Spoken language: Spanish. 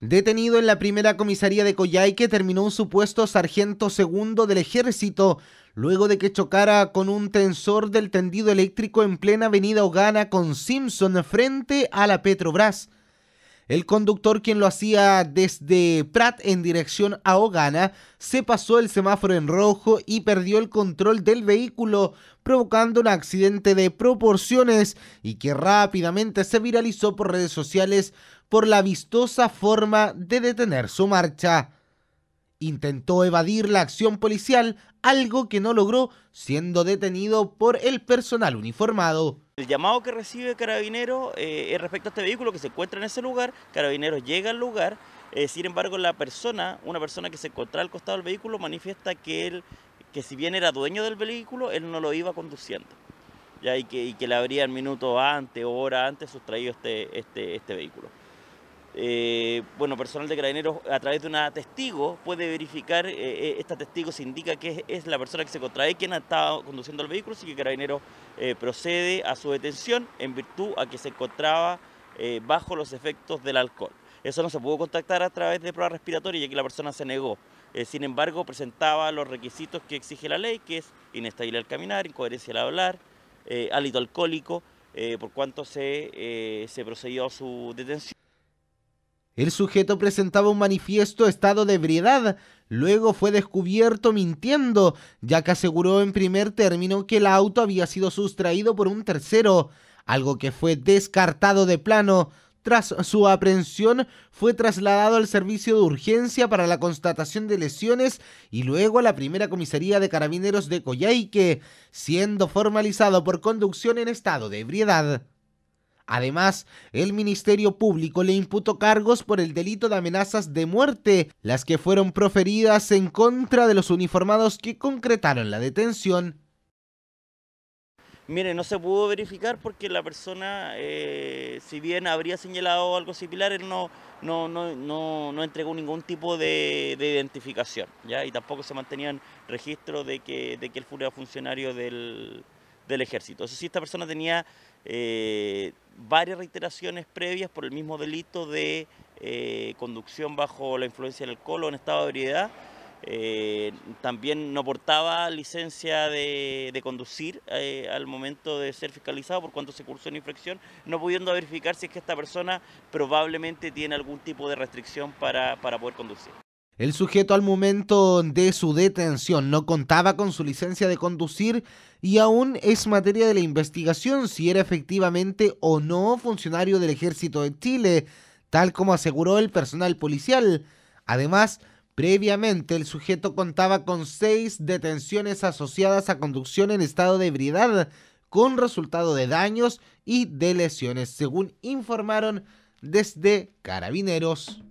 Detenido en la primera comisaría de Coyhaique, terminó un supuesto sargento segundo del ejército, luego de que chocara con un tensor del tendido eléctrico en plena avenida Ogana con Simpson frente a la Petrobras. El conductor, quien lo hacía desde Prat en dirección a Ogana, se pasó el semáforo en rojo y perdió el control del vehículo, provocando un accidente de proporciones y que rápidamente se viralizó por redes sociales por la vistosa forma de detener su marcha. Intentó evadir la acción policial, algo que no logró, siendo detenido por el personal uniformado. El llamado que recibe carabinero eh, es respecto a este vehículo que se encuentra en ese lugar, Carabineros llega al lugar, eh, sin embargo la persona, una persona que se encontraba al costado del vehículo manifiesta que él, que si bien era dueño del vehículo, él no lo iba conduciendo. Ya, y, que, y que le habrían minutos antes o horas antes sustraído este, este, este vehículo. Eh, bueno, personal de carabineros a través de una testigo puede verificar, Este esta testigo se indica que es, la persona que se contrae quien ha estado conduciendo el vehículo, así que carabineros procede a su detención en virtud a que se encontraba bajo los efectos del alcohol. Eso no se pudo contactar a través de prueba respiratoria ya que la persona se negó. sin embargo, presentaba los requisitos que exige la ley, que es inestabilidad al caminar, incoherencia al hablar, hálito alcohólico, por cuanto se, se procedió a su detención. El sujeto presentaba un manifiesto estado de ebriedad. Luego fue descubierto mintiendo, ya que aseguró en primer término que el auto había sido sustraído por un tercero, algo que fue descartado de plano. Tras su aprehensión, fue trasladado al servicio de urgencia para la constatación de lesiones y luego a la primera comisaría de carabineros de Coyhaique, siendo formalizado por conducción en estado de ebriedad. Además, el Ministerio Público le imputó cargos por el delito de amenazas de muerte, las que fueron proferidas en contra de los uniformados que concretaron la detención. Mire, no se pudo verificar porque la persona, eh, si bien habría señalado algo similar, él no, no, no, entregó ningún tipo de, identificación, ¿ya? Y tampoco se mantenían registros de que, de que él fuera funcionario del, del ejército. Eso sí, esta persona tenía eh, varias reiteraciones previas por el mismo delito de eh, conducción bajo la influencia del alcohol o en estado de ebriedad. Eh, también no portaba licencia de, conducir al momento de ser fiscalizado, por cuanto se cursó en infracción, no pudiendo verificar si es que esta persona probablemente tiene algún tipo de restricción para poder conducir. El sujeto al momento de su detención no contaba con su licencia de conducir y aún es materia de la investigación si era efectivamente o no funcionario del ejército de Chile, tal como aseguró el personal policial. Además, previamente el sujeto contaba con seis detenciones asociadas a conducción en estado de ebriedad, con resultado de daños y de lesiones, según informaron desde Carabineros.